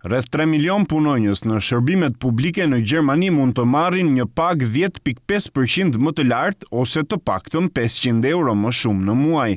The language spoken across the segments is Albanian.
Rëth 3 milion punojnës në shërbimet publike në Gjermani mund të marrin një pag 10.5% më të lartë ose të pak të më 500 euro më shumë në muaj.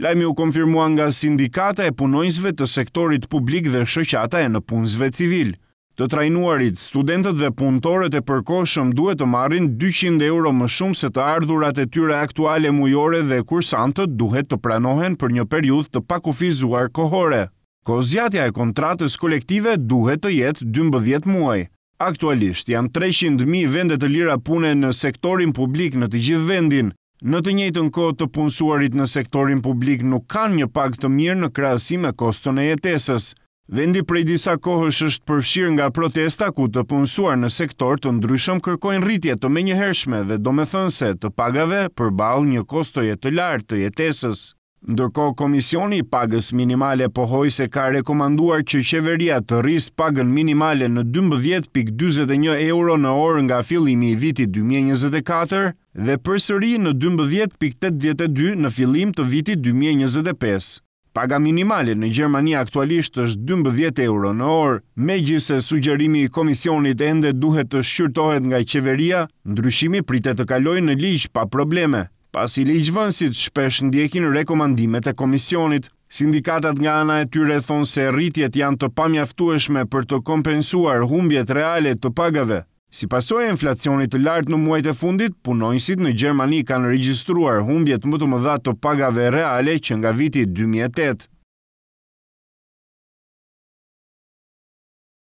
Lajmi u konfirmua nga sindikata e punojnësve të sektorit publik dhe shëqata e në punësve civil. Të trajnuarit, studentët dhe punëtorët e përkoshëm duhet të marrin 200 euro më shumë se të ardhurat e tyre aktuale mujore dhe kursantët duhet të pranohen për një periud të pakufizuar kohore. Kozjatja e kontratës kolektive duhet të jetë 12 muaj. Aktualisht janë 300.000 vendet të lira pune në sektorin publik në të gjithë vendin. Në të njëjtën kohë të punësuarit në sektorin publik nuk kanë një pagë të mirë në krahasim me koston e jetesës. Vendi prej disa kohësh është përfshirë nga protesta ku të punësuar në sektor të ndryshëm kërkojnë rritje të menjëhershme dhe domethënëse të pagave balë një kostoje të lartë të jetesës. Ndërko, Komisioni i pagës minimale pohoj se ka rekomanduar që qeveria të rrisë pagën minimale në 12.21 euro në orë nga fillimi i vitit 2024 dhe përsëri në 12.82 në fillim të vitit 2025. Paga minimale në Gjermani aktualisht është 12 euro në orë, me gjithse sugjerimi i komisionit ende duhet të shqyrtohet nga qeveria, ndryshimi pritet të kaloj në liqë pa probleme pas i liqëvënsit shpesh ndjekin rekomandimet e komisionit. Sindikatat nga ana e tyre thonë se rritjet janë të pamjaftueshme për të kompensuar humbjet reale të pagave. Si pasoj e inflacionit të lartë në muajt e fundit, punojnësit në Gjermani kanë registruar humbjet më të më të pagave reale që nga viti 2008.